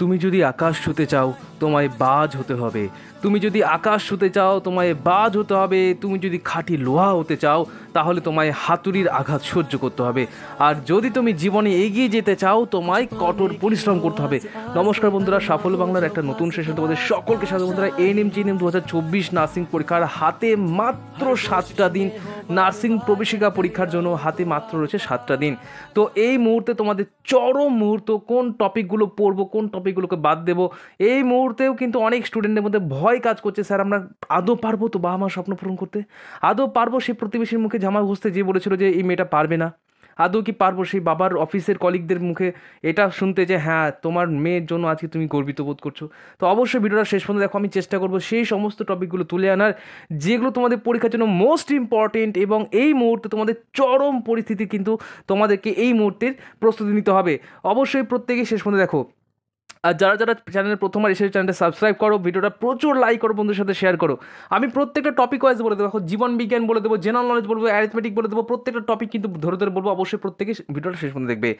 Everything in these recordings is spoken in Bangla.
তুমি যদি আকাশ ছুতে চাও তোমায় বাজ হতে হবে তুমি যদি আকাশ হতে চাও তোমায় বাজ হতে হবে তুমি যদি খাঁটি লোহা হতে চাও তাহলে তোমায় হাতুড়ির আঘাত সহ্য করতে হবে আর যদি তুমি জীবনে এগিয়ে যেতে চাও তোমায় কঠোর পরিশ্রম করতে হবে নমস্কার বন্ধুরা সাফল্য বাংলার একটা নতুন সেশন তোমাদের সকলকে সাথে বন্ধুরা এন এম জিএনএম দু হাজার চব্বিশ নার্সিং পরীক্ষার হাতে মাত্র সাতটা দিন নার্সিং প্রবেশিকা পরীক্ষার জন্য হাতে মাত্র রয়েছে সাতটা দিন তো এই মুহূর্তে তোমাদের চরম মুহূর্ত কোন টপিকগুলো পড়বো কোন টপিকগুলোকে বাদ দেবো এই মুহূর্তে করতেও কিন্তু অনেক স্টুডেন্টের মধ্যে ভয় কাজ করছে স্যার আমরা আদৌ পারবো তো বাবা মার স্বপ্ন পূরণ করতে আদৌ পারবো সেই প্রতিবেশীর মুখে জামা ঘুষতে যে বলেছিল যে এই মেয়েটা পারবে না আদৌ কি পারবো সেই বাবার অফিসের কলিগদের মুখে এটা শুনতে যে হ্যাঁ তোমার মেয়ের জন্য আজকে তুমি গর্বিত বোধ করছো তো অবশ্যই ভিডিওটা শেষ পর্যন্ত দেখো আমি চেষ্টা করবো সেই সমস্ত টপিকগুলো তুলে আনার যেগুলো তোমাদের পরীক্ষার জন্য মোস্ট ইম্পর্টেন্ট এবং এই মুহূর্তে তোমাদের চরম পরিস্থিতি কিন্তু তোমাদেরকে এই মুহূর্তের প্রস্তুতি নিতে হবে অবশ্যই প্রত্যেকেই শেষ পর্যন্ত দেখো আর যারা যারা চ্যানেলে প্রথমবার এসে চ্যানেলটা সাবস্ক্রাইব করো ভিডিওটা প্রচুর লাইক করো বন্ধুর সাথে শেয়ার করো আমি প্রত্যেকটা টপিক ওয়াইজ বলে দেবো জীবন বিজ্ঞান বলে দেবো জেনারেল নলেজ বলবো অ্যারিথমেটিক বলে দেবো প্রত্যেকটা টপিক কিন্তু ধরে ধরে বলবো অবশ্যই প্রত্যেকে ভিডিওটা শেষ পর্যন্ত দেখবে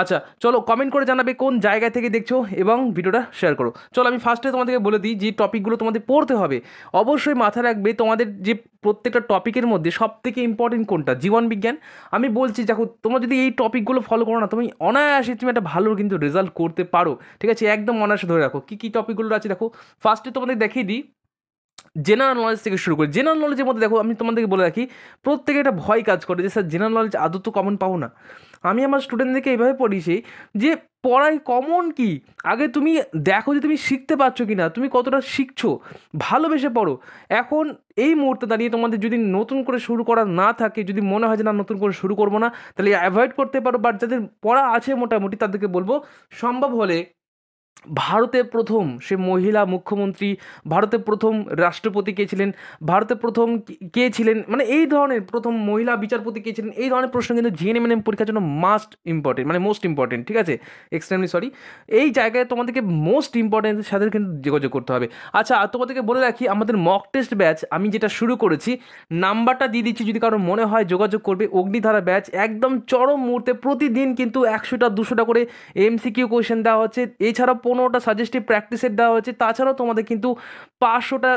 আচ্ছা চলো কমেন্ট করে জানাবে কোন জায়গা থেকে দেখছো এবং ভিডিওটা শেয়ার করো চলো আমি ফার্স্টে তোমাদেরকে বলে দিই যে টপিকগুলো তোমাদের পড়তে হবে অবশ্যই মাথায় রাখবে তোমাদের যে প্রত্যেকটা টপিকের মধ্যে সব থেকে ইম্পর্টেন্ট কোনটা জীবন বিজ্ঞান আমি বলছি দেখো তোমরা যদি এই টপিকগুলো ফলো করো না তুমি অনায়াসে তুমি একটা ভালো কিন্তু রেজাল্ট করতে পারো ঠিক আছে একদম অনায়াসে ধরে রাখো কী কী টপিকগুলো আছে দেখো ফার্স্টে তোমাদের দেখিয়ে দিই জেনারেল নলেজ থেকে শুরু করি জেনারেল নলেজের মধ্যে দেখো আমি তোমাদেরকে বলে রাখি প্রত্যেকে একটা ভয় কাজ করে যে স্যার জেনারেল নলেজ আদৌ তো কমন পাবো না আমি আমার স্টুডেন্টদেরকে এইভাবে পড়িয়েছি যে পড়ায় কমন কি আগে তুমি দেখো যে তুমি শিখতে পারছো কি না তুমি কতটা শিখছো ভালোবেসে পড়ো এখন এই মুহূর্তে দাঁড়িয়ে তোমাদের যদি নতুন করে শুরু করা না থাকে যদি মনে হয় যে না নতুন করে শুরু করবো না তাহলে অ্যাভয়েড করতে পারো বাট যাদের পড়া আছে মোটামুটি তাদেরকে বলবো সম্ভব হলে ভারতে প্রথম সে মহিলা মুখ্যমন্ত্রী ভারতে প্রথম রাষ্ট্রপতি কে ছিলেন ভারতে প্রথম কে ছিলেন মানে এই ধরনের প্রথম মহিলা বিচারপতি কে ছিলেন এই ধরনের প্রশ্ন কিন্তু জিএনএম এম পরীক্ষার জন্য মাস্ট ইম্পর্টেন্ট মানে মোস্ট ইম্পর্টেন্ট ঠিক আছে এক্সট্রিমলি সরি এই জায়গায় তোমাদেরকে মোস্ট ইম্পর্টেন্টের সাথে কিন্তু যোগাযোগ করতে হবে আচ্ছা আর তোমাদেরকে বলে রাখি আমাদের মক টেস্ট ব্যাচ আমি যেটা শুরু করেছি নাম্বারটা দিয়ে দিচ্ছি যদি কারোর মনে হয় যোগাযোগ করবে অগ্নিধারা ব্যাচ একদম চরম মুহূর্তে প্রতিদিন কিন্তু একশোটা দুশোটা করে এমসিকিউ কোয়েশন দেওয়া হচ্ছে এছাড়াও পনেরোটা সাজেস্টিভ প্র্যাকটিসের দেওয়া হয়েছে তাছাড়াও তোমাদের কিন্তু পাঁচশোটা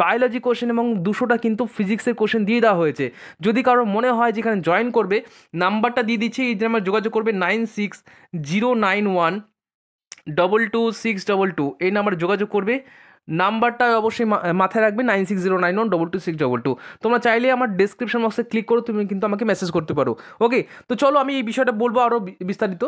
বায়োলজি কোশ্চেন এবং দুশোটা কিন্তু ফিজিক্সের কোশ্চেন দিয়ে দেওয়া হয়েছে যদি কারো মনে হয় যেখানে জয়েন করবে নাম্বারটা দিয়ে দিচ্ছি এই আমার যোগাযোগ করবে nine six zero nine one double two six double two এই নাম্বারে যোগাযোগ করবে নাম্বারটা অবশ্যই মাথায় রাখবে nine six zero nine one double two six double two তোমরা চাইলে আমার ডিসক্রিপশন বক্সে ক্লিক করো তুমি কিন্তু আমাকে মেসেজ করতে পারো ওকে তো চলো আমি এই বিষয়টা বলবো আরও বিস্তারিত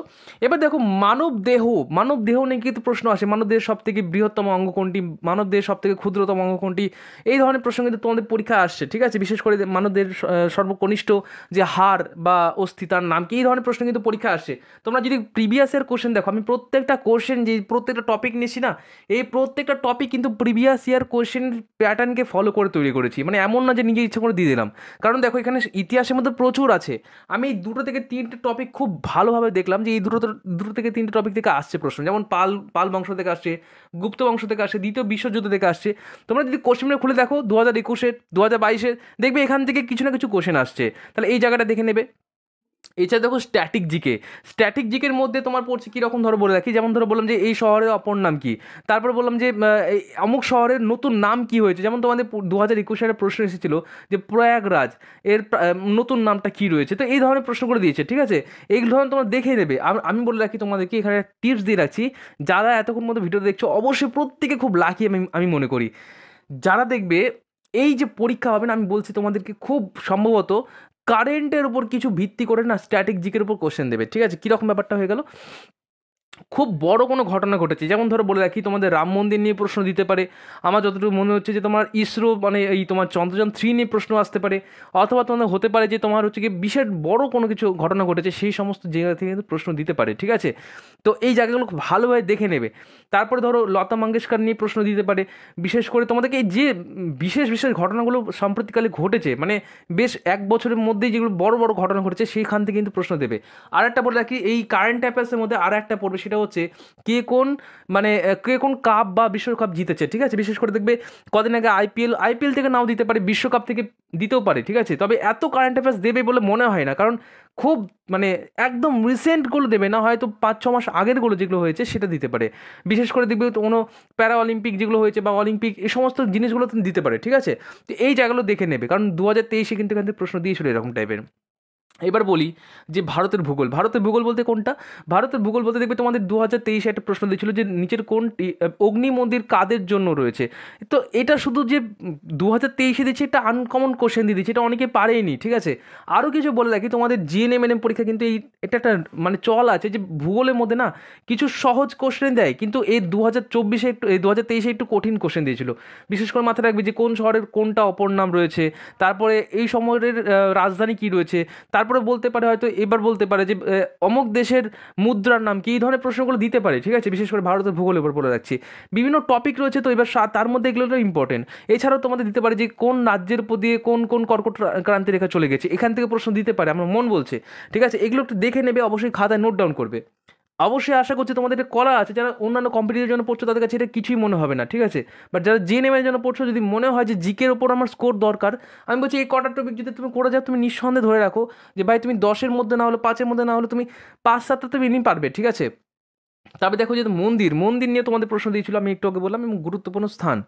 এবার দেখো মানব দেহ মানব দেহ নিয়ে কিন্তু প্রশ্ন আসে মানব দেহের সব থেকে বৃহত্তম অঙ্গ কোনটি মানব দেহের সব থেকে ক্ষুদ্রতম অঙ্গ কোনটি এই ধরনের প্রশ্ন কিন্তু তোমাদের পরীক্ষা আসছে ঠিক আছে বিশেষ করে মানবদের সর্বকনিষ্ঠ যে হার বা অস্থি তার নাম কি এই ধরনের প্রশ্ন কিন্তু পরীক্ষা আসে তোমরা যদি প্রিভিয়াসের কোশ্চেন দেখো আমি প্রত্যেকটা কোশ্চেন যে প্রত্যেকটা টপিক নিয়েছি না এই প্রত্যেকটা টপিক কিন্তু কিন্তু প্রিভিয়াস ইয়ার কোয়েশ্চেন প্যাটার্নকে ফলো করে তৈরি করেছি মানে এমন না যে নিজে ইচ্ছা করে দিয়ে দিলাম কারণ দেখো এখানে ইতিহাসের মধ্যে প্রচুর আছে আমি এই দুটো থেকে তিনটে টপিক খুব ভালোভাবে দেখলাম যে এই দুটো দুটো থেকে তিনটে টপিক থেকে আসছে প্রশ্ন যেমন পাল পাল বংশ থেকে আসছে গুপ্ত বংশ থেকে আসছে দ্বিতীয় বিশ্বযুদ্ধ থেকে আসছে তোমরা যদি কোশ্চেনটা খুলে দেখো দু হাজার একুশের দু হাজার বাইশের দেখবে এখান থেকে কিছু না কিছু কোশ্চেন আসছে তাহলে এই জায়গাটা দেখে নেবে এছাড়া দেখো স্ট্যাটিক জিকে স্ট্যাটিক জিকের মধ্যে তোমার পড়ছে কীরকম ধরো বলে রাখি যেমন ধরো বললাম যে এই শহরের অপর নাম কী তারপর বললাম যে অমুক শহরের নতুন নাম কী হয়েছে যেমন তোমাদের দু হাজার একুশ সালে প্রশ্ন এসেছিল যে প্রয়াগরাজ এর নতুন নামটা কী রয়েছে তো এই ধরনের প্রশ্ন করে দিয়েছে ঠিক আছে এই ধরনের তোমরা দেখে নেবে আমি বলে রাখি তোমাদেরকে এখানে টিপস দিয়ে রাখছি যারা এতক্ষণ মতো ভিডিও দেখছো অবশ্যই প্রত্যেকে খুব লাকি আমি আমি মনে করি যারা দেখবে এই যে পরীক্ষা হবে না আমি বলছি তোমাদেরকে খুব সম্ভবত কারেন্টের উপর কিছু ভিত্তি করে না স্ট্র্যাটেজিকের উপর কোশ্চেন দেবে ঠিক আছে কীরকম ব্যাপারটা হয়ে গেল খুব বড় কোনো ঘটনা ঘটেছে যেমন ধরো বলে রাখি তোমাদের রাম মন্দির নিয়ে প্রশ্ন দিতে পারে আমার যতটুকু মনে হচ্ছে যে তোমার ইসরো মানে এই তোমার চন্দ্রযান থ্রি নিয়ে প্রশ্ন আসতে পারে অথবা তোমাদের হতে পারে যে তোমার হচ্ছে কি বিশেষ বড় কোনো কিছু ঘটনা ঘটেছে সেই সমস্ত জায়গা থেকে কিন্তু প্রশ্ন দিতে পারে ঠিক আছে তো এই জায়গাগুলো ভালোভাবে দেখে নেবে তারপরে ধরো লতা মঙ্গেশকর নিয়ে প্রশ্ন দিতে পারে বিশেষ করে তোমাদেরকে এই যে বিশেষ বিশেষ ঘটনাগুলো সাম্প্রতিককালে ঘটেছে মানে বেশ এক বছরের মধ্যেই যেগুলো বড় বড় ঘটনা ঘটেছে সেইখান থেকে কিন্তু প্রশ্ন দেবে আর একটা বলে রাখি এই কারেন্ট অ্যাফেয়ার্সের মধ্যে আর একটা পড়বে সেটা হচ্ছে কে কোন মানে কে কোন কাপ বা বিশ্বকাপ জিতেছে ঠিক আছে বিশেষ করে দেখবে কদিন আগে আইপিএল আইপিএল থেকে নাও দিতে পারে বিশ্বকাপ থেকে দিতেও পারে ঠিক আছে তবে এত কারেন্ট অ্যাফেয়ার্স দেবে বলে মনে হয় না কারণ খুব মানে একদম রিসেন্টগুলো দেবে না হয়তো পাঁচ ছ মাস আগেরগুলো যেগুলো হয়েছে সেটা দিতে পারে বিশেষ করে দেখবে কোনো প্যারা অলিম্পিক যেগুলো হয়েছে বা অলিম্পিক এই সমস্ত জিনিসগুলো দিতে পারে ঠিক আছে তো এই জায়গাগুলো দেখে নেবে কারণ দু হাজার তেইশে কিন্তু এখান থেকে প্রশ্ন দিয়েছিল এরকম টাইপের এবার বলি যে ভারতের ভূগোল ভারতের ভূগোল বলতে কোনটা ভারতের ভূগোল বলতে দেখবে তোমাদের দু হাজার তেইশে একটা প্রশ্ন দিয়েছিল যে নিচের কোনটি অগ্নি মন্দির কাদের জন্য রয়েছে তো এটা শুধু যে দু হাজার তেইশে দিচ্ছে এটা আনকমন কোশ্চেন দিয়ে দিচ্ছে এটা অনেকে পারেনি ঠিক আছে আরও কিছু বলে রাখি তোমাদের জিএনএমএনএম পরীক্ষা কিন্তু এই এটা একটা মানে চল আছে যে ভূগোলের মধ্যে না কিছু সহজ কোশ্চেন দেয় কিন্তু এই দু হাজার চব্বিশে একটু এই দু হাজার তেইশে একটু কঠিন কোশ্চেন দিয়েছিল বিশেষ করে মাথায় রাখবে যে কোন শহরের কোনটা অপর নাম রয়েছে তারপরে এই সময়ের রাজধানী কী রয়েছে তার তারপরে বলতে পারে হয়তো এবার বলতে পারে যে অমুক দেশের মুদ্রার নাম কি এই ধরনের প্রশ্নগুলো দিতে পারে ঠিক আছে বিশেষ করে ভারতের ভূগোল এবার বলে রাখছি বিভিন্ন টপিক রয়েছে তো এবার তার মধ্যে এগুলো ইম্পর্টেন্ট এছাড়াও তোমাদের দিতে পারে যে কোন রাজ্যের উপর দিয়ে কোন কোন কর্কট ক্রান্তি রেখা চলে গেছে এখান থেকে প্রশ্ন দিতে পারে আমার মন বলছে ঠিক আছে এগুলো একটু দেখে নেবে অবশ্যই খাতায় নোট ডাউন করবে অবশ্যই আশা করছি তোমাদের এটা করা আছে যারা অন্যান্য কম্পিটিটিভের জন্য পড়ছো তাদের কাছে এটা কিছুই মনে হবে না ঠিক আছে বাট যারা জি নেমের জন্য পড়ছো যদি মনে হয় যে জিকের ওপর আমার স্কোর দরকার আমি বলছি এই কটা টপিক যদি তুমি করে যাও তুমি নিঃসন্দেহে ধরে রাখো যে ভাই তুমি দশের মধ্যে না হলে পাঁচের মধ্যে না হলে তুমি পাঁচ সাতটা তুমি এমনি পারবে ঠিক আছে তারপরে দেখো যে মন্দির মন্দির নিয়ে তোমাদের প্রশ্ন দিয়েছিল আমি একটু আগে বললাম এবং গুরুত্বপূর্ণ স্থান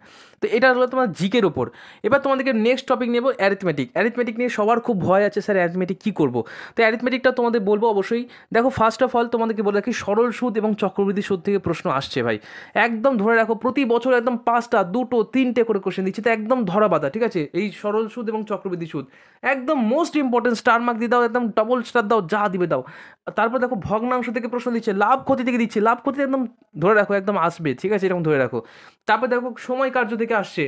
তো এটা হলো তোমার জিকের ওপর এবার তোমাদেরকে নেক্সট টপিক নেবো অ্যারিথমেটিক অ্যারিথমেটিক নিয়ে সবার খুব ভয় আছে স্যার অ্যারিথমেটিক কী করবো তো অ্যারিথমেটিকটা তোমাদের বলবো অবশ্যই দেখো ফার্স্ট অফ অল তোমাদেরকে বলে রাখি সরল সুদ এবং চক্রবৃদ্ধি সুদ থেকে প্রশ্ন আসছে ভাই একদম ধরে রাখো প্রতি বছর একদম পাঁচটা দুটো তিনটে করে কোশ্চেন দিচ্ছে তো একদম ধরা বাধা ঠিক আছে এই সরল সুদ এবং চক্রবৃদ্ধি সুদ একদম মোস্ট ইম্পর্টেন্ট স্টার মার্ক দিয়ে দাও একদম ডবল স্টার দাও যা দিবে দাও তারপর দেখো ভগ্নাংশ থেকে প্রশ্ন দিচ্ছে লাভ ক্ষতি থেকে দিচ্ছে লাভ করতে একদম ধরে রাখো একদম আসবে ঠিক আছে এরকম ধরে রাখো তারপর দেখো সময় কার্য থেকে আসছে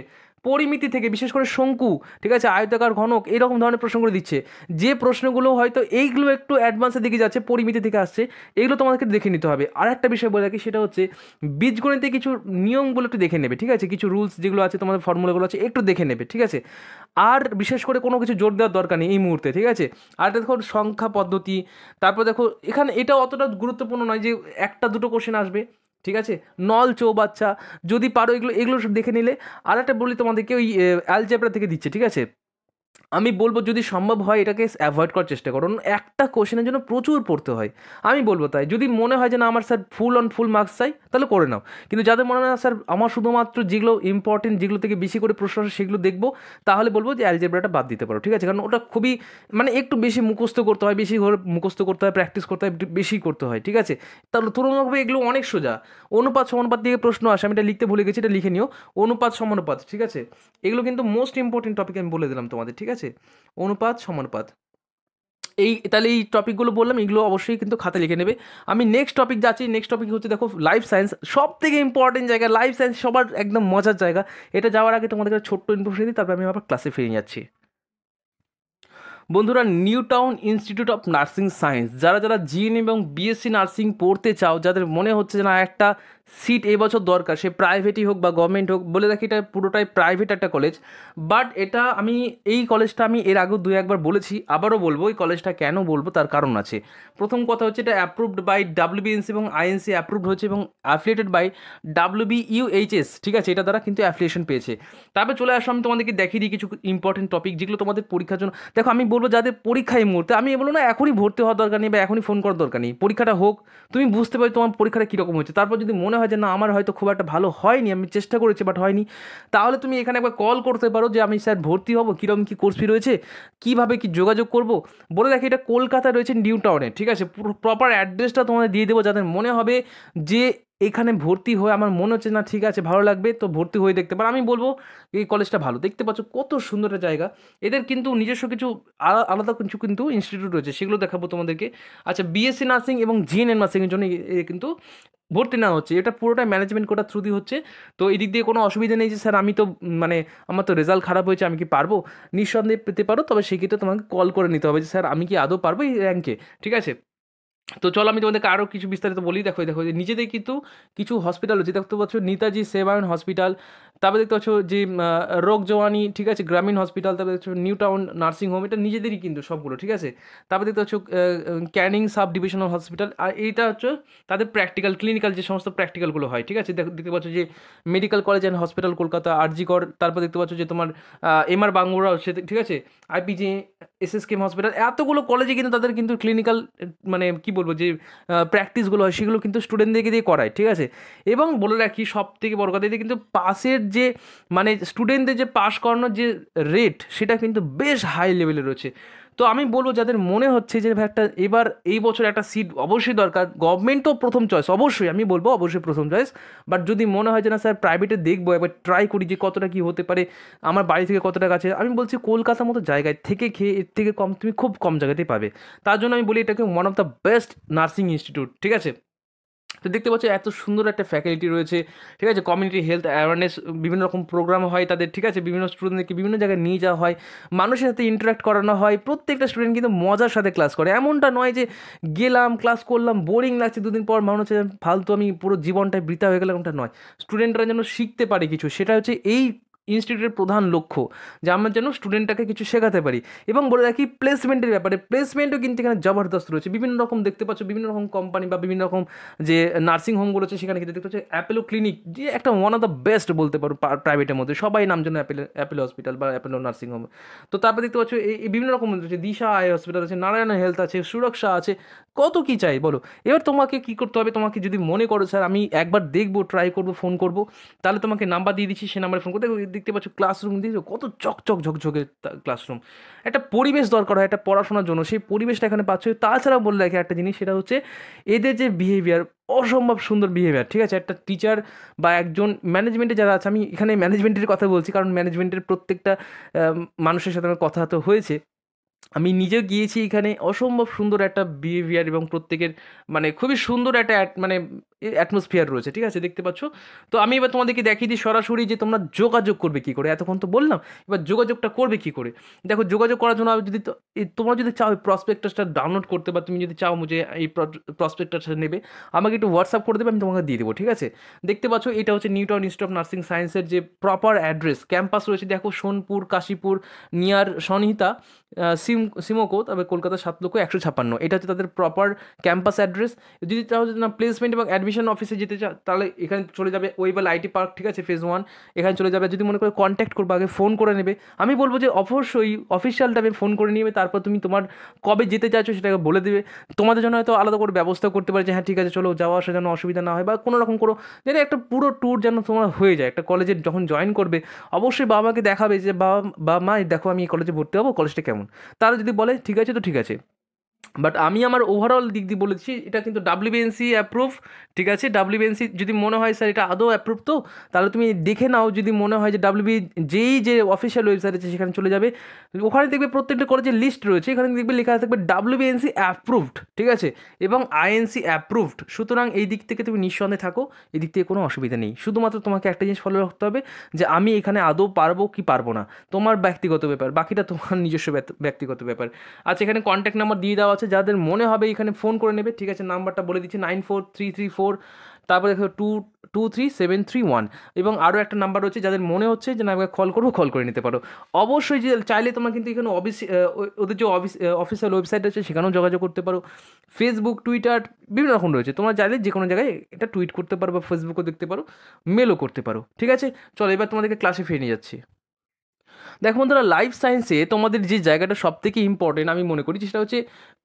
পরিমিতি থেকে বিশেষ করে শঙ্কু ঠিক আছে আয়তাকার ঘনক এরকম ধরনের প্রশ্নগুলো দিচ্ছে যে প্রশ্নগুলো হয়তো এইগুলো একটু অ্যাডভান্সের দিকে যাচ্ছে পরিমিতি থেকে আসছে এগুলো তোমাদেরকে দেখে নিতে হবে আর একটা বিষয় বলে রাখি সেটা হচ্ছে বীজগণিতে কিছু নিয়মগুলো একটু দেখে নেবে ঠিক আছে কিছু রুলস যেগুলো আছে তোমাদের ফর্মুলাগুলো আছে একটু দেখে নেবে ঠিক আছে আর বিশেষ করে কোনো কিছু জোর দেওয়ার দরকার নেই এই মুহূর্তে ঠিক আছে আর দেখো সংখ্যা পদ্ধতি তারপর দেখো এখানে এটা অতটা গুরুত্বপূর্ণ নয় যে একটা দুটো কোশ্চেন আসবে ঠিক আছে নল চৌবাচ্চা যদি পারো এগুলো এগুলো দেখে নিলে আর একটা বলি তোমাদেরকে ওই অ্যালজেব্রা থেকে দিচ্ছে ঠিক আছে আমি বলবো যদি সম্ভব হয় এটাকে অ্যাভয়েড করার চেষ্টা করুন একটা কোশ্চেনের জন্য প্রচুর পড়তে হয় আমি বলবো তাই যদি মনে হয় যে না আমার sir full on full marks চাই তাহলে করে নাও কিন্তু যাদের মনে হয় স্যার আমার শুধুমাত্র যেগুলো ইম্পর্টেন্ট যেগুলো থেকে বেশি করে প্রশ্ন আসে সেগুলো দেখবো তাহলে বলবো যে অ্যালজেব্রাটা বাদ দিতে পারো ঠিক আছে কারণ ওটা খুবই মানে একটু বেশি মুখস্থ করতে হয় বেশি ঘরে মুখস্থ করতে হয় প্র্যাকটিস করতে হয় বেশি করতে হয় ঠিক আছে তাহলে তুলনামূলকভাবে এগুলো অনেক সোজা অনুপাত সমানুপাত দিয়ে প্রশ্ন আসে আমি এটা লিখতে ভুলে গেছি এটা লিখে নিও অনুপাত সমানুপাত ঠিক আছে এগুলো কিন্তু মোস্ট ইম্পর্টেন্ট টপিক আমি বলে দিলাম তোমাদের ঠিক ঠিক আছে অনুপাত সমানুপাত এই তাহলে এই টপিকগুলো বললাম এগুলো অবশ্যই কিন্তু খাতে লিখে নেবে আমি নেক্সট টপিক যাচ্ছি নেক্সট টপিক হচ্ছে দেখো লাইফ সায়েন্স সব থেকে ইম্পর্টেন্ট জায়গা লাইফ সায়েন্স সবার একদম মজার জায়গা এটা যাওয়ার আগে তোমাদের একটা ছোট্ট ইনফরমেশন দিই তারপর আমি আবার ক্লাসে ফিরে যাচ্ছি বন্ধুরা New Town Institute of Nursing Science যারা যারা জিএন এবং বিএসসি নার্সিং পড়তে চাও যাদের মনে হচ্ছে যে না একটা সিট এবছর দরকার সে প্রাইভেটই হোক বা গভর্নমেন্ট হোক বলে দেখি এটা পুরোটাই প্রাইভেট একটা কলেজ বাট এটা আমি এই কলেজটা আমি এর আগেও দু একবার বলেছি আবারও বলবো এই কলেজটা কেন বলবো তার কারণ আছে প্রথম কথা হচ্ছে এটা অ্যাপ্রুভড বাই ডাব্লিউবিএনসি এবং আইএনসি অ্যাপ্রুভড হয়েছে এবং অ্যাফিলিয়েটেড বাই ডাব্লিউবিইউএইচএস ঠিক আছে এটা দ্বারা কিন্তু অ্যাফিলিয়েশন পেয়েছে তারপরে চলে আসো আমি তোমাদেরকে দেখিয়ে দিই কিছু ইম্পর্টেন্ট টপিক যেগুলো তোমাদের পরীক্ষার জন্য দেখো আমি বলবো যাদের পরীক্ষা এই মুহূর্তে আমি বলবো না এখনই ভর্তি হওয়ার দরকার নেই বা এখনই ফোন করার দরকার নেই পরীক্ষাটা হোক তুমি বুঝতে পারো তোমার পরীক্ষাটা কীরকম হচ্ছে তারপর যদি মনে হয় হয় যে না আমার হয়তো খুব একটা ভালো হয়নি আমি চেষ্টা করেছি বাট হয়নি তাহলে তুমি এখানে একবার কল করতে পারো যে আমি স্যার ভর্তি হব কীরকম কী কোর্স ফি রয়েছে কীভাবে কি যোগাযোগ করব বলে দেখি এটা কলকাতায় রয়েছে নিউ টাউনে ঠিক আছে প্রপার অ্যাড্রেসটা তোমাদের দিয়ে দেবো যাদের মনে হবে যে এখানে ভর্তি হয়ে আমার মনে হচ্ছে না ঠিক আছে ভালো লাগবে তো ভর্তি হয়ে দেখতে পারো আমি বলবো এই কলেজটা ভালো দেখতে পাচ্ছ কত সুন্দর একটা জায়গা এদের কিন্তু নিজস্ব কিছু আলাদা কিছু কিন্তু ইনস্টিটিউট রয়েছে সেগুলো দেখাবো তোমাদেরকে আচ্ছা বিএসসি নার্সিং এবং জিএনএন নার্সিংয়ের জন্য কিন্তু ভর্তি না হচ্ছে এটা পুরোটা ম্যানেজমেন্ট কোটা থ্রু দিয়ে হচ্ছে তো এই দিক দিয়ে কোনো অসুবিধা নেই যে স্যার আমি তো মানে আমার তো রেজাল্ট খারাপ হয়েছে আমি কি পারবো নিঃসন্দেহে পেতে পারো তবে সেক্ষেত্রে তোমাকে কল করে নিতে হবে যে স্যার আমি কি আদৌ পারবো এই র্যাঙ্কে ঠিক আছে তো চলো আমি তোমাদেরকে আরও কিছু বিস্তারিত বলি দেখো দেখো যে নিজেদের কিন্তু কিছু হসপিটাল রয়েছে দেখতে পাচ্ছ নেতাজি সেবায়ন হসপিটাল তারপরে দেখতে পাচ্ছ যে রোগ জওয়ানি ঠিক আছে গ্রামীণ হসপিটাল তারপরে দেখছো নিউ টাউন নার্সিং হোম এটা নিজেদেরই কিন্তু সবগুলো ঠিক আছে তারপরে দেখতে পাচ্ছ ক্যানিং সাব ডিভিশনাল হসপিটাল আর এইটা হচ্ছে তাদের প্র্যাকটিক্যাল ক্লিনিক্যাল যে সমস্ত প্র্যাকটিক্যালগুলো হয় ঠিক আছে দেখতে পাচ্ছ যে medical college and hospital Kolkata RG Kar তারপর দেখতে পাচ্ছ যে তোমার এম আর বাঙ্গুরা সে ঠিক আছে আইপিজি কেম হসপিটাল এতগুলো কলেজে কিন্তু তাদের কিন্তু ক্লিনিক্যাল মানে কি বলবো যে প্র্যাকটিসগুলো হয় সেগুলো কিন্তু স্টুডেন্টদেরকে দিয়ে করায় ঠিক আছে এবং বলে রাখি সব থেকে বড় কথা এদের কিন্তু পাশের যে মানে স্টুডেন্টদের যে পাশ করানোর যে রেট সেটা কিন্তু বেশ হাই লেভেলে রয়েছে তো আমি বলবো যাদের মনে হচ্ছে যে একটা এবার এই বছর একটা সিট অবশ্যই দরকার গভর্নমেন্টও প্রথম চয়েস অবশ্যই আমি বলবো অবশ্যই প্রথম চয়েস বাট যদি মনে হয় যে না স্যার প্রাইভেটে দেখবো একবার ট্রাই করি যে কতটা কী হতে পারে আমার বাড়ি থেকে কতটা কাছে আমি বলছি কলকাতার মতো জায়গায় থেকে খেয়ে এর থেকে কম তুমি খুব কম জায়গাতেই পাবে তার জন্য আমি বলি এটাকে one of the best nursing institute ঠিক আছে তো দেখতে পাচ্ছ এত সুন্দর একটা ফ্যাকাল্টি রয়েছে ঠিক আছে কমিউনিটি হেলথ অ্যাওয়ারনেস বিভিন্ন রকম প্রোগ্রাম হয় তাদের ঠিক আছে বিভিন্ন স্টুডেন্টদেরকে বিভিন্ন জায়গায় নিয়ে যাওয়া হয় মানুষের সাথে ইন্টারাক্ট করানো হয় প্রত্যেকটা স্টুডেন্ট কিন্তু মজার সাথে ক্লাস করে এমনটা নয় যে গেলাম ক্লাস করলাম বোরিং লাগছে দুদিন পর মানুষ ফালতু আমি পুরো জীবনটাই বৃথা হয়ে গেলাম এমনটা নয় স্টুডেন্টরা যেন শিখতে পারে কিছু সেটা হচ্ছে এই ইনস্টিটিউটের প্রধান লক্ষ্য যে আমরা যেন স্টুডেন্টটাকে কিছু শেখাতে পারি এবং বলে রাখি প্লেসমেন্টের ব্যাপারে প্লেসমেন্টও কিন্তু এখানে জবরদস্ত রয়েছে বিভিন্ন রকম দেখতে পাচ্ছ বিভিন্ন রকম কোম্পানি বা বিভিন্ন রকম যে নার্সিং হোমগুলো আছে সেখানে কিন্তু দেখতে পাচ্ছ অ্যাপেলো ক্লিনিক যে একটা ওয়ান অফ দ্য বেস্ট বলতে পারো প্রাইভেটের মধ্যে সবাই নাম যেন অ্যাপেলো অ্যাপেলো হসপিটাল বা অ্যাপেলো নার্সিং হোম তো তারপরে দেখতে পাচ্ছ এই বিভিন্ন রকম রয়েছে দিশা আই হসপিটাল আছে নারায়ণ হেলথ আছে সুরক্ষা আছে কত কী চাই বলো এবার তোমাকে কী করতে হবে তোমাকে যদি মনে করো স্যার আমি একবার দেখবো ট্রাই করবো ফোন করবো তাহলে তোমাকে নাম্বার দিয়ে দিচ্ছি সে নাম্বারে ফোন করতে দেখতে পাচ্ছ ক্লাসরুম দিয়ে কত চকচক ঝকঝকে ক্লাসরুম একটা পরিবেশ দরকার হয় একটা পড়াশোনার জন্য সেই পরিবেশটা এখানে পাচ্ছ তাছাড়াও বললে রাখি একটা জিনিস সেটা হচ্ছে এদের যে বিহেভিয়ার অসম্ভব সুন্দর বিহেভিয়ার ঠিক আছে একটা টিচার বা একজন ম্যানেজমেন্টে যারা আছে আমি এখানে ম্যানেজমেন্টের কথা বলছি কারণ ম্যানেজমেন্টের প্রত্যেকটা মানুষের সাথে আমার কথা তো হয়েছে আমি নিজে গিয়েছি এখানে অসম্ভব সুন্দর একটা বিহেভিয়ার এবং প্রত্যেকের মানে খুবই সুন্দর একটা মানে অ্যাটমসফিয়ার রয়েছে ঠিক আছে দেখতে পাচ্ছ তো আমি এবার তোমাদেরকে দেখিয়ে দিই সরাসরি যে তোমরা যোগাযোগ করবে কী করে এতক্ষণ তো বললাম এবার যোগাযোগটা করবে কী করে দেখো যোগাযোগ করার জন্য যদি তোমরা যদি চাও প্রসপেক্টাসটা ডাউনলোড করতে বা তুমি যদি চাও যে এই প্রসপেক্টাসটা নেবে আমাকে একটু হোয়াটসঅ্যাপ করে দেবে আমি তোমাকে দিয়ে দেবো ঠিক আছে দেখতে পাচ্ছ এটা হচ্ছে New Town Institute of Nursing সায়েন্সের যে প্রপার অ্যাড্রেস ক্যাম্পাস রয়েছে দেখো সোনপুর কাশীপুর নিয়ার সনহিতা সিম সিমোকো তবে কলকাতা সাত লক্ষ একশো ছাপ্পান্ন এটা হচ্ছে তাদের প্রপার ক্যাম্পাস অ্যাড্রেস যদি চাও যে না প্লেসমেন্ট এবং অ্যাডমিশন অ্যাডমিশন অফিসে যেতে চাও তাহলে এখানে চলে যাবে ওয়েবেল আইটি পার্ক ঠিক আছে ফেজ ওয়ান এখানে চলে যাবে যদি মনে করে কন্ট্যাক্ট করবো আগে ফোন করে নেবে আমি বলবো যে অবশ্যই অফিসিয়াল টাইমে ফোন করে নিয়ে তারপর তুমি তোমার কবে যেতে চাইছো সেটাকে বলে দেবে তোমাদের জন্য হয়তো আলাদা করে ব্যবস্থা করতে পারে যে হ্যাঁ ঠিক আছে চলো যাওয়া আসা যেন অসুবিধা না হয় বা কোনো রকম কোনো যেন একটা পুরো ট্যুর যেন তোমার হয়ে যায় একটা কলেজে যখন জয়েন করবে অবশ্যই বাবাকে দেখাবে যে বাবা বা মা দেখো আমি এই কলেজে ভর্তি হবো কলেজটা কেমন তারা যদি বলে ঠিক আছে তো ঠিক আছে বাট আমি আমার ওভারঅল দিক দিয়ে বলেছি এটা কিন্তু ডাব্লিউবিএনসি অ্যাপ্রুভ ঠিক আছে ডাব্লিউবিএনসি যদি মনে হয় স্যার এটা আদৌ অ্যাপ্রুভ তো তাহলে তুমি দেখে নাও যদি মনে হয় যে ডাব্লিউবি যেই যে অফিসিয়াল ওয়েবসাইট আছে সেখানে চলে যাবে ওখানে দেখবে প্রত্যেকটা কলেজের লিস্ট রয়েছে এখানে দেখবে লেখা থাকবে ডাব্লিউবিএনসি অ্যাপ্রুভড ঠিক আছে এবং আইএনসি অ্যাপ্রুভড সুতরাং এই দিক থেকে তুমি নিঃসন্দেহে থাকো এই দিক থেকে কোনো অসুবিধা নেই শুধুমাত্র তোমাকে একটা জিনিস ফলো রাখতে হবে যে আমি এখানে আদৌ পারবো কি পারবো না তোমার ব্যক্তিগত ব্যাপার বাকিটা তোমার নিজস্ব ব্যক্তিগত ব্যাপার আচ্ছা এখানে কন্ট্যাক্ট নাম্বার দিয়ে দেওয়া আছে যাদের মনে হবে এখানে ফোন করে নেবে ঠিক আছে নাম্বারটা বলে দিচ্ছি nine four three three four তারপরে দেখো two two three seven three one এবং আরও একটা নাম্বার রয়েছে যাদের মনে হচ্ছে যে না আমাকে কল করবো কল করে নিতে পারো অবশ্যই যে চাইলে তোমরা কিন্তু এখানে অফিস ওদের যে অফিস অফিসিয়াল ওয়েবসাইট আছে সেখানেও যোগাযোগ করতে পারো ফেসবুক টুইটার বিভিন্ন রকম রয়েছে তোমরা চাইলে যে কোনো জায়গায় এটা টুইট করতে পারো বা ফেসবুকও দেখতে পারো মেলও করতে পারো ঠিক আছে চলো এবার তোমাদেরকে ক্লাসে ফিরে নিয়ে যাচ্ছি দেখো বন্ধুরা লাইফ সায়েন্সে তোমাদের যে জায়গাটা সব থেকে ইম্পর্টেন্ট আমি মনে করি সেটা হচ্ছে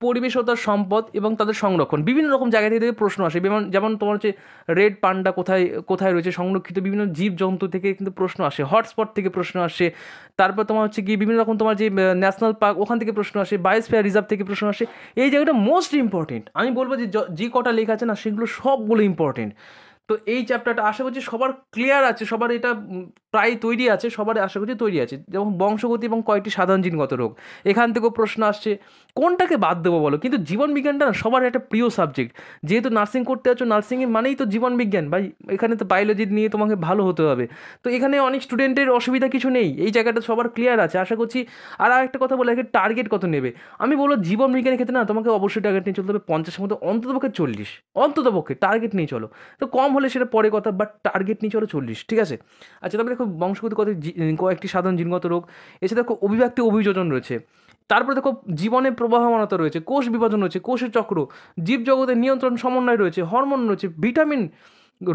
পরিবেশ তার সম্পদ এবং তাদের সংরক্ষণ বিভিন্ন রকম জায়গা থেকে প্রশ্ন আসে যেমন যেমন তোমার হচ্ছে রেড পান্ডা কোথায় কোথায় রয়েছে সংরক্ষিত বিভিন্ন জীবজন্তু থেকে কিন্তু প্রশ্ন আসে হটস্পট থেকে প্রশ্ন আসে তারপর তোমার হচ্ছে কি বিভিন্ন রকম তোমার যে ন্যাশনাল পার্ক ওখান থেকে প্রশ্ন আসে বায়োস্ফিয়ার রিজার্ভ থেকে প্রশ্ন আসে এই জায়গাটা মোস্ট ইম্পর্টেন্ট আমি বলবো যে যে কটা লেখা আছে না সেগুলো সবগুলো ইম্পর্টেন্ট তো এই চ্যাপ্টারটা আশা করছি সবার ক্লিয়ার আছে সবার এটা প্রায় তৈরি আছে সবার আশা করছি তৈরি আছে যেমন বংশগতি এবং কয়েকটি সাধারণ জিনগত রোগ এখান থেকেও প্রশ্ন আসছে কোনটাকে বাদ দেবো বলো কিন্তু জীবনবিজ্ঞানটা না সবার একটা প্রিয় সাবজেক্ট যেহেতু নার্সিং করতে আছো নার্সিংয়ে মানেই তো জীবনবিজ্ঞান ভাই এখানে তো বায়োলজি নিয়ে তোমাকে ভালো হতে হবে তো এখানে অনেক স্টুডেন্টের অসুবিধা কিছু নেই এই জায়গাটা সবার ক্লিয়ার আছে আশা করছি আর একটা কথা বলে টার্গেট কত নেবে আমি বলবো জীবনবিজ্ঞানের ক্ষেত্রে না তোমাকে অবশ্যই টার্গেট নিয়ে চলতে হবে পঞ্চাশের অন্তত অন্ততপক্ষে চল্লিশ অন্ততপক্ষে টার্গেট নিয়ে চলো তো কম হলে সেটা পরে কথা বাট টার্গেট নিয়ে চলো চল্লিশ ঠিক আছে আচ্ছা তারপরে দেখো বংশগত কত কয়েকটি সাধারণ জিনগত রোগ এছাড়া দেখো অভিব্যক্তি অভিযোজন রয়েছে তারপরে দেখো জীবনে প্রবাহমানতা রয়েছে কোষ বিভাজন রয়েছে কোষের চক্র জীবজগতের নিয়ন্ত্রণ সমন্বয় রয়েছে হরমোন রয়েছে ভিটামিন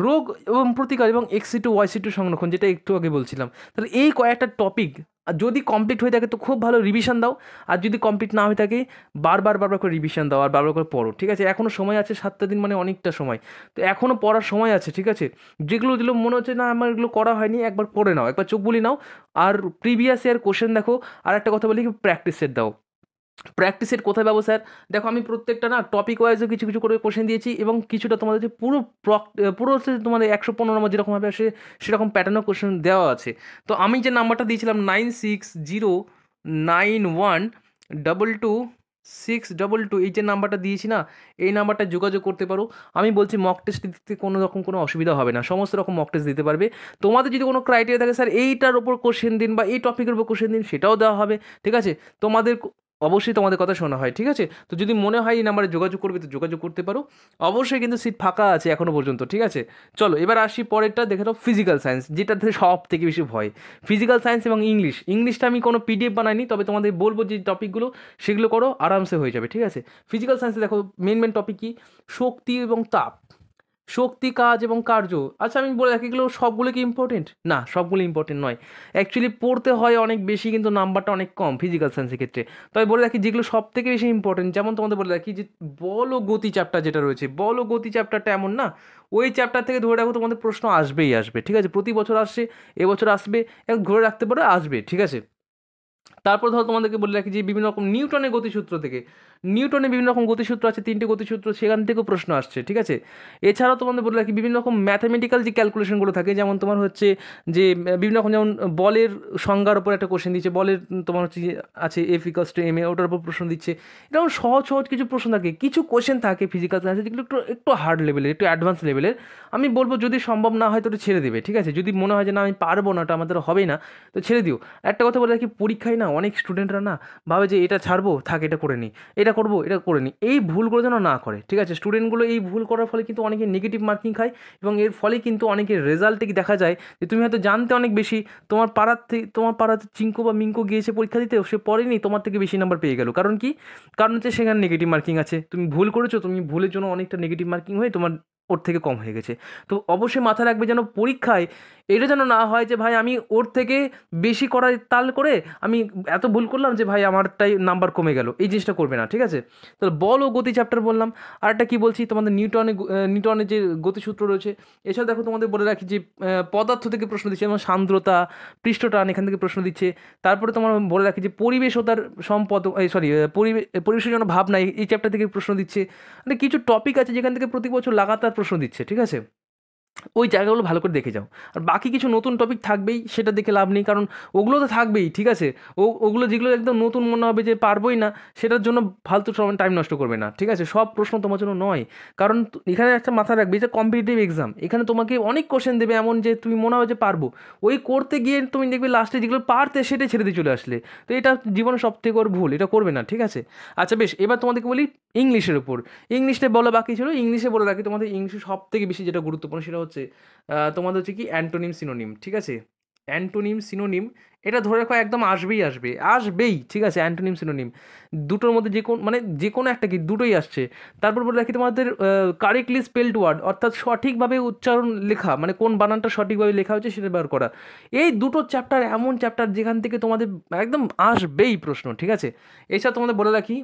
রোগ এবং প্রতিকার এবং এক্সি টু ওয়াইসি টু সংরক্ষণ যেটা একটু আগে বলছিলাম তাহলে এই কয়েকটা টপিক আর যদি কমপ্লিট হয়ে থাকে তো খুব ভালো রিভিশন দাও আর যদি কমপ্লিট না হয়ে থাকে বারবার বারবার করে রিভিশন দাও আর বারবার করে পড়ো ঠিক আছে এখনও সময় আছে সাতটা দিন মানে অনেকটা সময় তো এখনও পড়ার সময় আছে ঠিক আছে যেগুলো যেগুলো মনে হচ্ছে না আমার এগুলো করা হয়নি একবার পড়ে নাও একবার চোখ বলি নাও আর প্রিভিয়াস ইয়ার কোশ্চেন দেখো আর একটা কথা বলি কি প্র্যাকটিসের দাও প্র্যাকটিসের কোথায় পাবো স্যার দেখো আমি প্রত্যেকটা না টপিক ওয়াইজও কিছু কিছু করে কোশ্চেন দিয়েছি এবং কিছুটা তোমাদের যে পুরো পুরো হচ্ছে তোমাদের একশো পনেরো নম্বর যেরকম হবে সে সেরকম প্যাটার্নও কোশ্চেন দেওয়া আছে তো আমি যে নাম্বারটা দিয়েছিলাম nine six zero nine one double two six double two এই যে নাম্বারটা দিয়েছি না এই নাম্বারটা যোগাযোগ করতে পারো আমি বলছি মক টেস্ট দিতে কোনো রকম কোনো অসুবিধা হবে না সমস্ত রকম মক টেস্ট দিতে পারবে তোমাদের যদি কোনো ক্রাইটেরিয়া থাকে স্যার এইটার ওপর কোশ্চেন দিন বা এই টপিকের ওপর কোশ্চেন দিন সেটাও দেওয়া হবে ঠিক আছে তোমাদের অবশ্যই তোমাদের কথা শোনা হয় ঠিক আছে তো যদি মনে হয় এই নাম্বারে যোগাযোগ করবে তো যোগাযোগ করতে পারো অবশ্যই কিন্তু সিট ফাঁকা আছে এখনও পর্যন্ত ঠিক আছে চলো এবার আসি পরেরটা দেখে নাও ফিজিক্যাল সায়েন্স যেটা সব থেকে বেশি ভয় ফিজিক্যাল সায়েন্স এবং ইংলিশ ইংলিশটা আমি কোনো পিডিএফ বানাইনি তবে তোমাদের বলবো যে টপিকগুলো সেগুলো করো আরামসে হয়ে যাবে ঠিক আছে ফিজিক্যাল সায়েন্সে দেখো মেন মেন টপিক কী শক্তি এবং তাপ শক্তি কাজ এবং কার্য আচ্ছা আমি বলে রাখি এগুলো সবগুলো কি ইম্পর্টেন্ট না সবগুলো ইম্পর্টেন্ট নয় অ্যাকচুয়ালি পড়তে হয় অনেক বেশি কিন্তু নাম্বারটা অনেক কম ফিজিক্যাল সায়েন্সের ক্ষেত্রে তবে বলে রাখি যেগুলো সব থেকে বেশি ইম্পর্টেন্ট যেমন তোমাদের বলে রাখি যে বল ও গতি চ্যাপ্টার যেটা রয়েছে বল ও গতি চ্যাপ্টারটা এমন না ওই চ্যাপ্টার থেকে ধরে রাখো তোমাদের প্রশ্ন আসবেই আসবে ঠিক আছে প্রতি বছর আসছে এবছর আসবে এবং ধরে রাখতে পারো আসবে ঠিক আছে তারপর ধরো তোমাদেরকে বলে রাখি যে বিভিন্ন রকম নিউটনের গতিসূত্র থেকে নিউটনে বিভিন্ন রকম গতিসূত্র আছে তিনটে গতিসূত্র সেখান থেকেও প্রশ্ন আসছে ঠিক আছে এছাড়াও তোমাদের বলে রাখি বিভিন্ন রকম ম্যাথামেটিক্যাল যে ক্যালকুলেশনগুলো থাকে যেমন তোমার হচ্ছে যে বিভিন্ন রকম যেমন বলের সংজ্ঞার উপর একটা কোশ্চেন দিচ্ছে বলের তোমার হচ্ছে আছে F equals to M A ওটার উপর প্রশ্ন দিচ্ছে এরকম সহজ সহজ কিছু প্রশ্ন থাকে কিছু কোশ্চেন থাকে ফিজিক্যাল সায়েন্সে যেগুলো একটু একটু হার্ড লেভেলের একটু অ্যাডভান্স লেভেলের আমি বলবো যদি সম্ভব না হয় তো ওটা ছেড়ে দেবে ঠিক আছে যদি মনে হয় যে না আমি পারবো না ওটা আমাদের হবেই না তো ছেড়ে দিও একটা কথা বলে রাখি পরীক্ষায় না অনেক স্টুডেন্টরা না ভাবে যে এটা ছাড়বো থাক এটা করে নিই এটা এটা করবো এটা করে নিই এই ভুলগুলো যেন না করে ঠিক আছে স্টুডেন্টগুলো এই ভুল করার ফলে কিন্তু অনেকে নেগেটিভ মার্কিং খায় এবং এর ফলে কিন্তু অনেকের রেজাল্টে দেখা যায় যে তুমি হয়তো জানতে অনেক বেশি তোমার পাড়ার থেকে তোমার পাড়াতে চিঙ্কু বা মিঙ্কু গিয়েছে পরীক্ষা দিতে সে পড়েনি তোমার থেকে বেশি নাম্বার পেয়ে গেল কারণ কি কারণ হচ্ছে সেখানে নেগেটিভ মার্কিং আছে তুমি ভুল করেছো তুমি ভুলের জন্য অনেকটা নেগেটিভ মার্কিং হয়ে তোমার ওর থেকে কম হয়ে গেছে তো অবশ্যই মাথায় রাখবে যেন পরীক্ষায় এটা যেন না হয় যে ভাই আমি ওর থেকে বেশি করার তাল করে আমি এত ভুল করলাম যে ভাই আমারটাই নাম্বার কমে গেল এই জিনিসটা করবে না ঠিক আছে তো বল ও গতি চ্যাপ্টার বললাম আর একটা কী বলছি তোমাদের নিউটনের নিউটনের যে গতিসূত্র রয়েছে এছাড়া দেখো তোমাদের বলে রাখি যে পদার্থ থেকে প্রশ্ন দিচ্ছে যেমন সান্দ্রতা পৃষ্ঠটান এখান থেকে প্রশ্ন দিচ্ছে তারপরে তোমার বলে রাখি যে পরিবেশ ও তার সম্পদ সরি পরিবেশের জন্য ভাবনা এই চ্যাপ্টার থেকে প্রশ্ন দিচ্ছে মানে কিছু টপিক আছে যেখান থেকে প্রতি বছর লাগাতার প্রশ্ন দিচ্ছে ঠিক আছে ওই জায়গাগুলো ভালো করে দেখে যাও আর বাকি কিছু নতুন টপিক থাকবেই সেটা দেখে লাভ নেই কারণ ওগুলো তো থাকবেই ঠিক আছে ও ওগুলো যেগুলো একদম নতুন মনে হবে যে পারবোই না সেটার জন্য ফালতু সময় টাইম নষ্ট করবে না ঠিক আছে সব প্রশ্ন তোমার জন্য নয় কারণ এখানে একটা মাথা রাখবে যে কম্পিটিটিভ এক্সাম এখানে তোমাকে অনেক কোশ্চেন দেবে এমন যে তুমি মনে হবে যে পারবো ওই করতে গিয়ে তুমি দেখবে লাস্টে যেগুলো পারতে সেটাই ছেড়ে দিয়ে চলে আসলে তো এটা জীবনে সব থেকে ওর ভুল এটা করবে না ঠিক আছে আচ্ছা বেশ এবার তোমাদেরকে বলি ইংলিশের উপর ইংলিশটা বলা বাকি ছিল ইংলিশে বলে রাখি তোমাদের ইংলিশে সব থেকে বেশি যেটা গুরুত্বপূর্ণ সেটা হচ্ছে তোমাদের হচ্ছে কি অ্যান্টোনিম সিনোনিম ঠিক আছে অ্যান্টোনিম সিনোনিম এটা ধরে রাখো একদম আসবেই আসবে আসবেই ঠিক আছে অ্যান্টোনিম সিনোনিম দুটোর মধ্যে যে কোন মানে যে কোনো একটা কি দুটোই আসছে তারপর বলে রাখি তোমাদের কারেক্টলি স্পেলড ওয়ার্ড অর্থাৎ সঠিকভাবে উচ্চারণ লেখা মানে কোন বানানটা সঠিকভাবে লেখা হচ্ছে সেটা ব্যবহার করা এই দুটো চ্যাপ্টার এমন চ্যাপ্টার যেখান থেকে তোমাদের একদম আসবেই প্রশ্ন ঠিক আছে এছাড়া তোমাদের বলে রাখি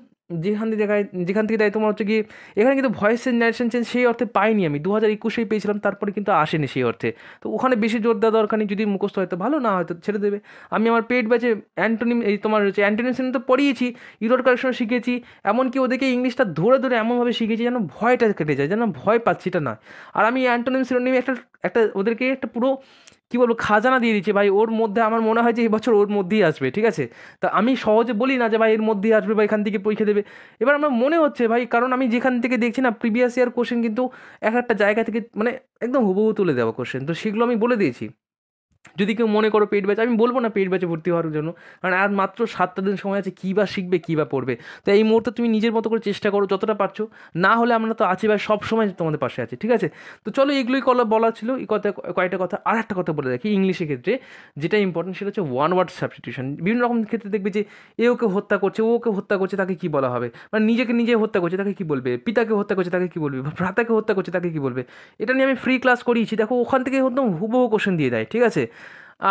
যেখান থেকে দেখায় যেখান থেকে দেয় তোমার হচ্ছে গিয়ে এখানে কিন্তু ভয়েস জেনারেশন চেঞ্জ সেই অর্থে পাইনি আমি দু হাজার একুশেই পেয়েছিলাম তারপরে কিন্তু আসেনি সেই অর্থে তো ওখানে বেশি জোর দেওয়া দরকার নেই যদি মুখস্থ হয়তো ভালো না হয়তো ছেড়ে দেবে আমি আমার পেট ব্যাচে অ্যান্টোনিম এই তোমার হচ্ছে অ্যান্টোনিম সেন তো পড়িয়েছি ইরোড কারেকশন শিখেছি এমনকি ওদেরকে ইংলিশটা ধরে ধরে এমনভাবে শিখেছি যেন ভয়টা কেটে যায় যেন ভয় পাচ্ছি এটা না আর আমি অ্যান্টোনিম সিরোনিম একটা একটা ওদেরকে একটা পুরো কী বলবো খাজানা দিয়ে দিচ্ছে ভাই ওর মধ্যে আমার মনে হয় যে এই বছর ওর মধ্যেই আসবে ঠিক আছে তা আমি সহজে বলি না যে ভাই এর মধ্যেই আসবে বা এখান থেকে পরীক্ষা দেবে এবার আমার মনে হচ্ছে ভাই কারণ আমি যেখান থেকে দেখছি না প্রিভিয়াস ইয়ার কোশ্চেন কিন্তু এক একটা জায়গা থেকে মানে একদম হুবহু তুলে দেওয়া কোশ্চেন তো সেগুলো আমি বলে দিয়েছি যদি কেউ মনে করো পেট ব্যাচ আমি বলবো না পেট ব্যাচে ভর্তি হওয়ার জন্য কারণ আর মাত্র সাতটা দিন সময় আছে কী বা শিখবে কী বা পড়বে তো এই মুহূর্তে তুমি নিজের মতো করে চেষ্টা করো যতটা পারছো না হলে আমরা তো আছি ভাই সব সময় তোমাদের পাশে আছে ঠিক আছে তো চলো এগুলোই কল বলা ছিল এই কথা কয়েকটা কথা আর একটা কথা বলে দেখি ইংলিশের ক্ষেত্রে যেটা ইম্পর্টেন্ট সেটা হচ্ছে ওয়ান ওয়ার্ড সাবস্টিটিউশন বিভিন্ন রকম ক্ষেত্রে দেখবে যে এ ওকে হত্যা করছে ও ওকে হত্যা করছে তাকে কী বলা হবে মানে নিজেকে নিজে হত্যা করছে তাকে কী বলবে পিতাকে হত্যা করছে তাকে কী বলবে ভ্রাতাকে হত্যা করছে তাকে কী বলবে এটা নিয়ে আমি ফ্রি ক্লাস করিয়েছি দেখো ওখান থেকে একদম হুবহু কোশ্চেন দিয়ে দেয় ঠিক আছে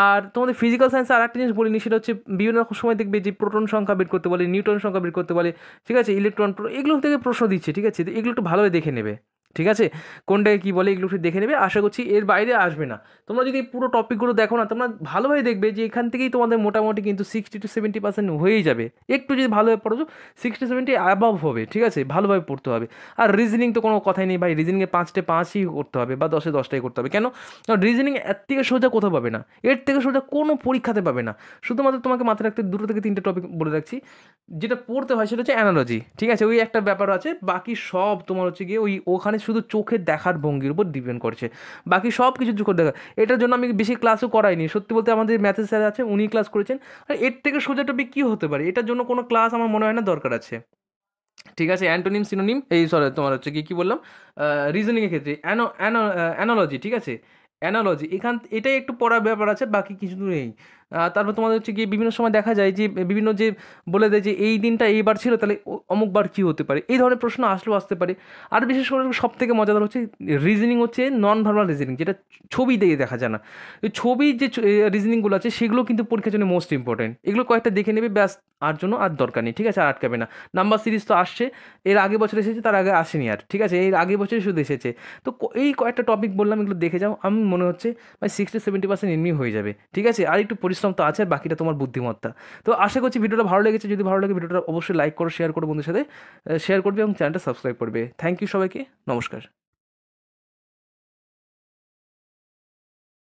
আর তোমাদের ফিজিক্যাল সায়েন্সে আর একটা জিনিস বলিনি সেটা হচ্ছে বিভিন্ন রকম সময় দেখবে যে প্রোটন সংখ্যা বের করতে বলে নিউটন সংখ্যা বের করতে বলে ঠিক আছে ইলেকট্রন এগুলো থেকে প্রশ্ন দিচ্ছে ঠিক আছে এগুলো একটু ভালোভাবে দেখে নেবে ঠিক আছে কোনটাকে কী বলে এগুলো একটু দেখে নেবে আশা করছি এর বাইরে আসবে না তোমরা যদি পুরো টপিকগুলো দেখো না তোমরা ভালোভাবে দেখবে যে এখান থেকেই তোমাদের মোটামুটি কিন্তু সিক্সটি টু সেভেন্টি পার্সেন্ট হয়েই যাবে একটু যদি ভালোভাবে পড়ো সিক্সটি সেভেন্টি অ্যাবভ হবে ঠিক আছে ভালোভাবে পড়তে হবে আর রিজনিং তো কোনো কথাই নেই ভাই রিজনিংয়ে পাঁচটে পাঁচই করতে হবে বা দশে দশটাই করতে হবে কেন রিজনিং এর থেকে সোজা কোথাও পাবে না এর থেকে সোজা কোনো পরীক্ষাতে পাবে না শুধুমাত্র তোমাকে মাথায় রাখতে দুটো থেকে তিনটে টপিক বলে রাখছি যেটা পড়তে হয় সেটা হচ্ছে অ্যানালজি ঠিক আছে ওই একটা ব্যাপার আছে বাকি সব তোমার হচ্ছে গিয়ে ওই ওখানে মানে শুধু চোখের দেখার ভঙ্গির উপর ডিপেন্ড করছে বাকি সব কিছু চোখের দেখা এটার জন্য আমি বেশি ক্লাসও করাইনি সত্যি বলতে আমাদের ম্যাথের স্যার আছে উনি ক্লাস করেছেন আর এর থেকে সোজা টপিক কী হতে পারে এটার জন্য কোনো ক্লাস আমার মনে হয় না দরকার আছে ঠিক আছে অ্যান্টোনিম সিনোনিম এই সরি তোমার হচ্ছে কি কী বললাম রিজনিংয়ের ক্ষেত্রে অ্যানো অ্যানো অ্যানোলজি ঠিক আছে অ্যানালজি এখান এটাই একটু পড়ার ব্যাপার আছে বাকি কিছু নেই তারপর তোমাদের হচ্ছে গিয়ে বিভিন্ন সময় দেখা যায় যে বিভিন্ন যে বলে দেয় যে এই দিনটা এইবার ছিল তাহলে অমুকবার কী হতে পারে এই ধরনের প্রশ্ন আসলেও আসতে পারে আর বিশেষ করে সব থেকে মজাদার হচ্ছে রিজনিং হচ্ছে নন ভার্বাল রিজনিং যেটা ছবি দিয়ে দেখা যায় না ছবি যে রিজনিংগুলো আছে সেগুলো কিন্তু পরীক্ষার জন্য মোস্ট ইম্পর্টেন্ট এগুলো কয়েকটা দেখে নেবে ব্যাস আর জন্য আর দরকার নেই ঠিক আছে আর আটকাবে না নাম্বার সিরিজ তো আসছে এর আগে বছর এসেছে তার আগে আসেনি আর ঠিক আছে এর আগে বছরই শুধু এসেছে তো এই কয়েকটা টপিক বললাম এগুলো দেখে যাও আমি মনে হচ্ছে মানে সিক্সটি সেভেন্টি পার্সেন্ট এমনি হয়ে যাবে ঠিক আছে আর একটু পরিষ্কার পরিশ্রম তো আছে বাকিটা তোমার বুদ্ধিমত্তা তো আশা করছি ভিডিওটা ভালো লেগেছে যদি ভালো লাগে ভিডিওটা অবশ্যই লাইক করো শেয়ার করো বন্ধুর সাথে শেয়ার করবে এবং চ্যানেলটা সাবস্ক্রাইব করবে থ্যাংক ইউ সবাইকে নমস্কার